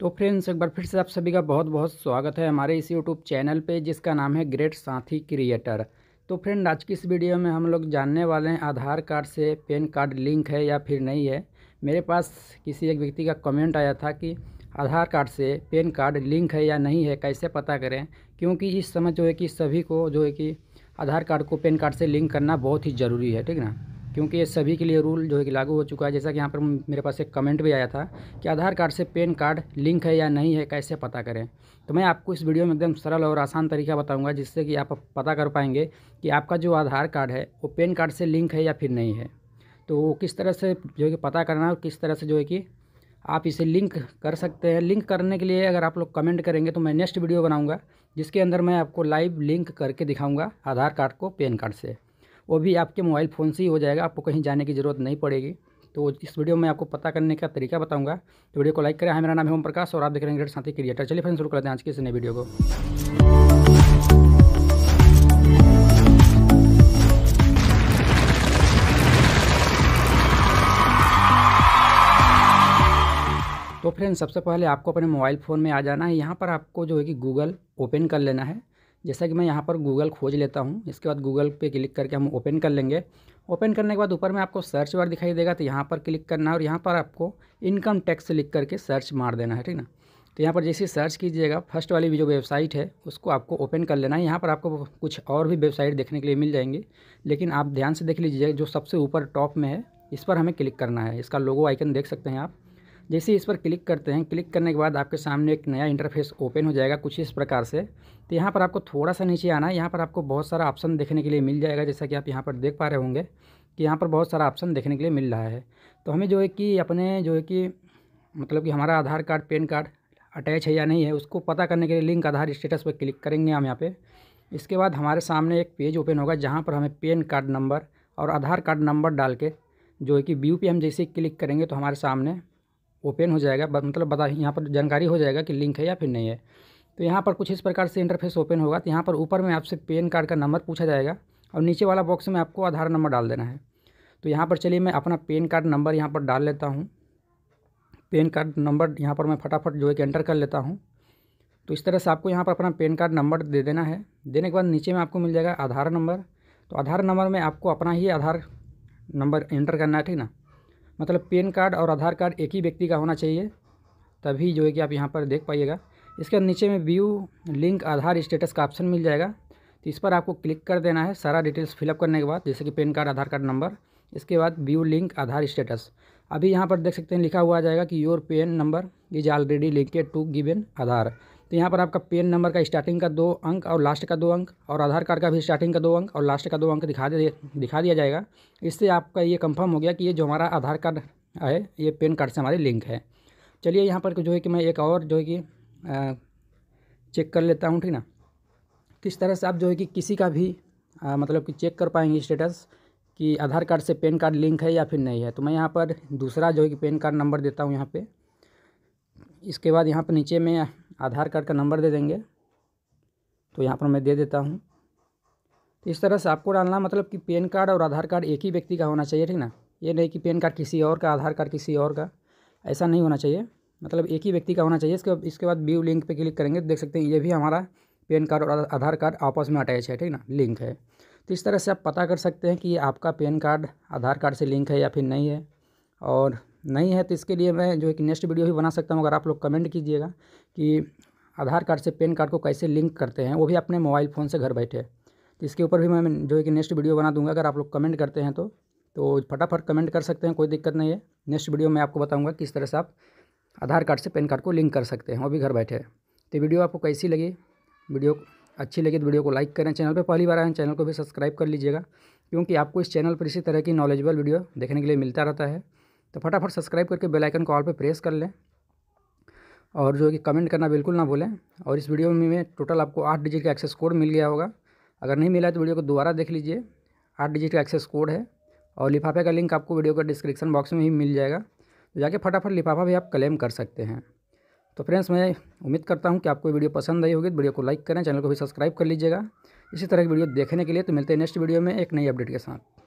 तो फ्रेंड्स एक बार फिर से आप सभी का बहुत बहुत स्वागत है हमारे इस यूट्यूब चैनल पे जिसका नाम है ग्रेट साथी क्रिएटर तो फ्रेंड आज की इस वीडियो में हम लोग जानने वाले हैं आधार कार्ड से पैन कार्ड लिंक है या फिर नहीं है मेरे पास किसी एक व्यक्ति का कमेंट आया था कि आधार कार्ड से पैन कार्ड लिंक है या नहीं है कैसे पता करें क्योंकि इस समय जो है कि सभी को जो है कि आधार कार्ड को पैन कार्ड से लिंक करना बहुत ही ज़रूरी है ठीक ना क्योंकि ये सभी के लिए रूल जो है कि लागू हो चुका है जैसा कि यहाँ पर मेरे पास एक कमेंट भी आया था कि आधार कार्ड से पेन कार्ड लिंक है या नहीं है कैसे पता करें तो मैं आपको इस वीडियो में एकदम सरल और आसान तरीका बताऊँगा जिससे कि आप पता कर पाएंगे कि आपका जो आधार कार्ड है वो पेन कार्ड से लिंक है या फिर नहीं है तो वो किस तरह से जो है कि पता करना है और किस तरह से जो है कि आप इसे लिंक कर सकते हैं लिंक करने के लिए अगर आप लोग कमेंट करेंगे तो मैं नेक्स्ट वीडियो बनाऊंगा जिसके अंदर मैं आपको लाइव लिंक करके दिखाऊंगा आधार कार्ड को पैन कार्ड से वो भी आपके मोबाइल फ़ोन से ही हो जाएगा आपको कहीं जाने की ज़रूरत नहीं पड़ेगी तो इस वीडियो में आपको पता करने का तरीका बताऊंगा तो वीडियो को लाइक करें हाँ, मेरा नाम है ओम प्रकाश और आप देख रहे हैं ग्रेट साथी क्रिएटर चलिए फ्रेंड शुरू करते हैं आज की इस नए वीडियो को तो फ्रेंड सबसे पहले आपको अपने मोबाइल फ़ोन में आ जाना है यहाँ पर आपको जो है कि गूगल ओपन कर लेना है जैसा कि मैं यहाँ पर गूगल खोज लेता हूँ इसके बाद गूगल पे क्लिक करके हम ओपन कर लेंगे ओपन करने के बाद ऊपर में आपको सर्च बार दिखाई देगा तो यहाँ पर क्लिक करना है और यहाँ पर आपको इनकम टैक्स लिख करके सर्च मार देना है ठीक ना तो यहाँ पर जैसे सर्च कीजिएगा फर्स्ट वाली भी जो वेबसाइट है उसको आपको ओपन कर लेना है यहाँ पर आपको कुछ और भी वेबसाइट देखने के लिए मिल जाएंगी लेकिन आप ध्यान से देख लीजिए जो सबसे ऊपर टॉप में है इस पर हमें क्लिक करना है इसका लोगो आइकन देख सकते हैं आप जैसे इस पर क्लिक करते हैं क्लिक करने के बाद आपके सामने एक नया इंटरफेस ओपन हो जाएगा कुछ इस प्रकार से तो यहाँ पर आपको थोड़ा सा नीचे आना है यहाँ पर आपको बहुत सारा ऑप्शन देखने के लिए मिल जाएगा जैसा कि आप यहाँ पर देख पा रहे होंगे कि यहाँ पर बहुत सारा ऑप्शन देखने के लिए मिल रहा है तो हमें जो है कि अपने जो है कि मतलब कि हमारा Aadhaar card PAN card attach है या नहीं है उसको पता करने के लिए लिंक आधार स्टेटस पर क्लिक करेंगे हम यहाँ पर इसके बाद हमारे सामने एक पेज ओपन होगा जहाँ पर हमें पेन कार्ड नंबर और आधार कार्ड नंबर डाल के जो है कि बी यू पी हम जैसे क्लिक करेंगे तो हमारे सामने ओपन हो जाएगा मतलब बता यहाँ पर जानकारी हो जाएगा कि लिंक है या फिर नहीं है तो यहाँ पर कुछ इस प्रकार से इंटरफेस ओपन होगा तो यहाँ पर ऊपर में आपसे पेन कार्ड का नंबर पूछा जाएगा और नीचे वाला बॉक्स में आपको आधार नंबर डाल देना है तो यहाँ पर चलिए मैं अपना पेन कार्ड नंबर यहाँ पर डाल लेता हूँ पेन कार्ड नंबर यहाँ पर मैं फटाफट जो है कि एंटर कर लेता हूँ तो इस तरह से आपको यहाँ पर अपना पेन कार्ड नंबर दे देना है देने के बाद नीचे में आपको मिल जाएगा आधार नंबर तो आधार नंबर में आपको अपना ही आधार नंबर एंटर करना है ठीक ना मतलब पेन कार्ड और आधार कार्ड एक ही व्यक्ति का होना चाहिए तभी जो है कि आप यहाँ पर देख पाइएगा इसके नीचे में व्यू लिंक आधार स्टेटस का ऑप्शन मिल जाएगा तो इस पर आपको क्लिक कर देना है सारा डिटेल्स फिलअप करने के बाद जैसे कि PAN card Aadhaar card number इसके बाद व्यू लिंक आधार स्टेटस अभी यहाँ पर देख सकते हैं लिखा हुआ आ जाएगा कि your PAN number is already linked to given Aadhaar तो यहाँ पर आपका पेन नंबर का स्टार्टिंग का दो अंक और लास्ट का दो अंक और आधार कार्ड का भी स्टार्टिंग का दो अंक और लास्ट का दो अंक दिखा दे दिखा दिया जाएगा इससे आपका ये कंफर्म हो गया कि ये जो हमारा आधार कार्ड है ये पेन कार्ड से हमारी लिंक है चलिए यहाँ पर जो है कि मैं एक और जो है कि चेक कर लेता हूँ ठीक ना किस तरह से आप जो है कि किसी का भी आ, मतलब कि चेक कर पाएंगे स्टेटस कि आधार कार्ड से पेन कार्ड लिंक है या फिर नहीं है तो मैं यहाँ पर दूसरा जो है कि पेन कार्ड नंबर देता हूँ यहाँ पर इसके बाद यहाँ पर नीचे में आधार कार्ड का नंबर दे देंगे तो यहाँ पर मैं दे देता हूँ तो इस तरह से आपको डालना मतलब कि पेन कार्ड और आधार कार्ड एक ही व्यक्ति का होना चाहिए ठीक ना ये नहीं कि पेन कार्ड किसी और का आधार कार्ड किसी और का ऐसा नहीं होना चाहिए मतलब एक ही व्यक्ति का होना चाहिए इसके इसके बाद व्यू लिंक पे क्लिक करेंगे तो देख सकते हैं ये भी हमारा पेन कार्ड और आधार कार्ड आपस में अटैच है ठीक ना लिंक है तो इस तरह से आप पता कर सकते हैं कि आपका पेन कार्ड आधार कार्ड से लिंक है या फिर नहीं है और नहीं है तो इसके लिए मैं जो एक नेक्स्ट वीडियो भी बना सकता हूँ अगर आप लोग कमेंट कीजिएगा कि आधार कार्ड से पेन कार्ड को कैसे लिंक करते हैं वो भी अपने मोबाइल फ़ोन से घर बैठे तो इसके ऊपर भी मैं जो है कि नेक्स्ट वीडियो बना दूंगा अगर आप लोग कमेंट करते हैं तो तो फटाफट कमेंट कर सकते हैं कोई दिक्कत नहीं है नेक्स्ट वीडियो में आपको बताऊँगा किस तरह से आप आधार कार्ड से पेन कार्ड को लिंक कर सकते हैं वो भी घर बैठे तो वीडियो आपको कैसी लगी वीडियो अच्छी लगी तो वीडियो को लाइक करें चैनल पर पहली बार आए चैनल को भी सब्सक्राइब कर लीजिएगा क्योंकि आपको इस चैनल पर इसी तरह की नॉलेजेबल वीडियो देखने के लिए मिलता रहता है तो फटाफट सब्सक्राइब करके बेल आइकन को ऑल पे प्रेस कर लें और जो है कि कमेंट करना बिल्कुल ना भूलें और इस वीडियो में टोटल आपको आठ डिजिट का एक्सेस कोड मिल गया होगा अगर नहीं मिला तो वीडियो को दोबारा देख लीजिए आठ डिजिट का एक्सेस कोड है और लिफाफे का लिंक आपको वीडियो का डिस्क्रिप्शन बॉक्स में ही मिल जाएगा तो जाके फटाफट लिफाफा भी आप क्लेम कर सकते हैं तो फ्रेंड्स मैं उम्मीद करता हूँ कि आपको वीडियो पसंद आई होगी तो वीडियो को लाइक करें चैनल को भी सब्सक्राइब कर लीजिएगा इसी तरह की वीडियो देखने के लिए तो मिलते हैं नेक्स्ट वीडियो में एक नई अपडेट के साथ